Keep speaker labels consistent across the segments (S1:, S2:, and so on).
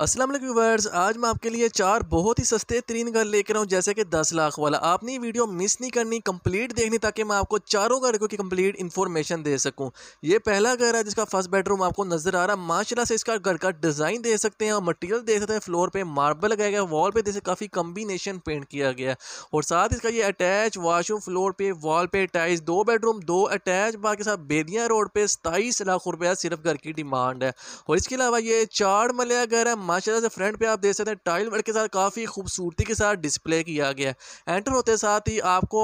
S1: Aslam viewers आज मैं आपके लिए चार बहुत ही सस्ते तरीन घर लेकर आऊँ जैसे कि 10 लाख वाला आपने वीडियो मिस नहीं करनी कंप्लीट देखनी ताकि मैं आपको चारों घरों की कंप्लीट इन्फॉर्मेशन दे सकूं ये पहला घर है जिसका फर्स्ट बेडरूम आपको नजर आ रहा है माशाल्लाह से इसका घर का डिज़ाइन दे सकते हैं और मटीरियल दे सकते हैं फ्लोर पर मार्बल लगाया गया वॉल पर जैसे काफ़ी कम्बिनेशन पेंट किया गया और साथ इसका ये अटैच वाशरूम फ्लोर पर वॉल पे टाइल्स दो बेडरूम दो अटैच बाकी के साथ बेदिया रोड पर सताईस लाख रुपया सिर्फ घर की डिमांड है और इसके अलावा ये चार मलिया घर है माशाल्लाह से फ्रंट पे आप देख सकते हैं टाइल वर्क के साथ काफ़ी खूबसूरती के साथ डिस्प्ले किया गया है एंटर होते साथ ही आपको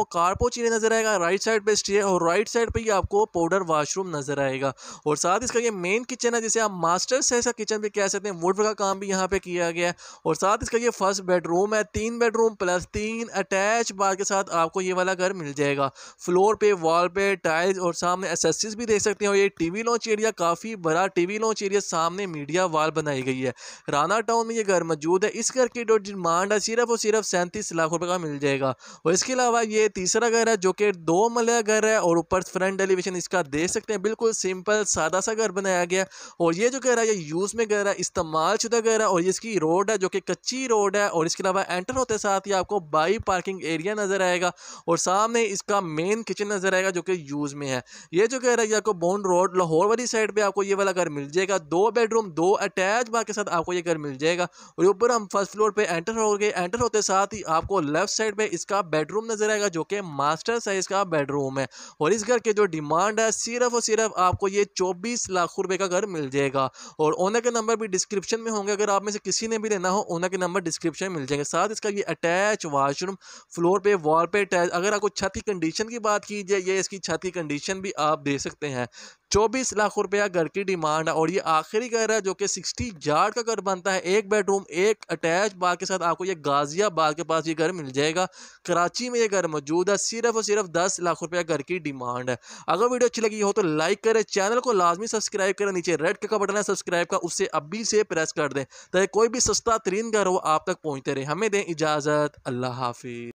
S1: ये नज़र आएगा राइट साइड पे स्टे और राइट साइड पे ही आपको पाउडर वाशरूम नज़र आएगा और साथ इसका ये मेन किचन है जिसे आप मास्टर सहसा किचन भी कह सकते हैं वुड का काम भी यहाँ पर किया गया है और साथ इसका ये फर्स्ट बेडरूम है तीन बेडरूम प्लस तीन अटैच बार के साथ आपको ये वाला घर मिल जाएगा फ्लोर पे वॉल पे टाइल्स और सामने एसेसरीज भी देख सकते हैं और ये वी लॉन्च एरिया काफ़ी बड़ा टी वी लॉन्च एरिया सामने मीडिया वाल बनाई गई है राना टाउन में ये घर मौजूद है इस घर की जो डिमांड है सिर्फ और सिर्फ सैंतीस लाख रुपये का मिल जाएगा और इसके अलावा ये तीसरा घर है जो कि दो मलया घर है और ऊपर फ्रंट एलिवेशन इसका देख सकते हैं बिल्कुल सिंपल सादा सा घर बनाया गया और ये जो घर है ये यूज़ में घर है इस्तेमाल शुदा घर है और इसकी रोड है जो कि कच्ची रोड है और इसके अलावा एंटर होते साथ ही आपको बाई पार्किंग एरिया नज़र आएगा और सामने इसका मेन किचन नज़र आएगा जो कि यूज़ में है ये जो घर है आपको बोन रोड लाहौर वाली साइड पर आपको ये वाला घर मिल जाएगा दो बेडरूम दो अटैच बार के साथ आपको ये घर मिल जाएगा और ऊपर हम फर्स्ट फ्लोर पे एंटर हो गए एंटर होते साथ ही आपको लेफ्ट साइड पर इसका बेडरूम नजर आएगा जो कि मास्टर साइज का बेडरूम है और इस घर के जो डिमांड है सिर्फ और सिर्फ आपको ये चौबीस लाख रुपए का घर मिल जाएगा और ओनर के नंबर भी डिस्क्रिप्शन में होंगे अगर आप में से किसी ने भी लेना हो ओनर के नंबर डिस्क्रिप्शन में मिल जाएंगे साथ इसका ये अटैच वाशरूम फ्लोर पे वॉल पे अटैच अगर आपको छत की कंडीशन की बात की जाए ये इसकी छत की कंडीशन भी आप दे सकते हैं चौबीस लाख रुपया घर की डिमांड है और ये आखिरी घर है जो कि सिक्सटी यार्ड का घर बनता है एक बेडरूम एक अटैच बाग के साथ आपको ये गाजियाबाद के पास ये घर मिल जाएगा कराची में ये घर मौजूद है सिर्फ और सिर्फ दस लाख रुपया घर की डिमांड है अगर वीडियो अच्छी लगी हो तो लाइक करें चैनल को लाजमी सब्सक्राइब करें नीचे रेड का बटन है सब्सक्राइब का उससे अभी से प्रेस कर दें ताकि कोई भी सस्ता तरीन घर हो आप तक पहुँचते रहे हमें दें इजाज़त अल्लाह हाफिज़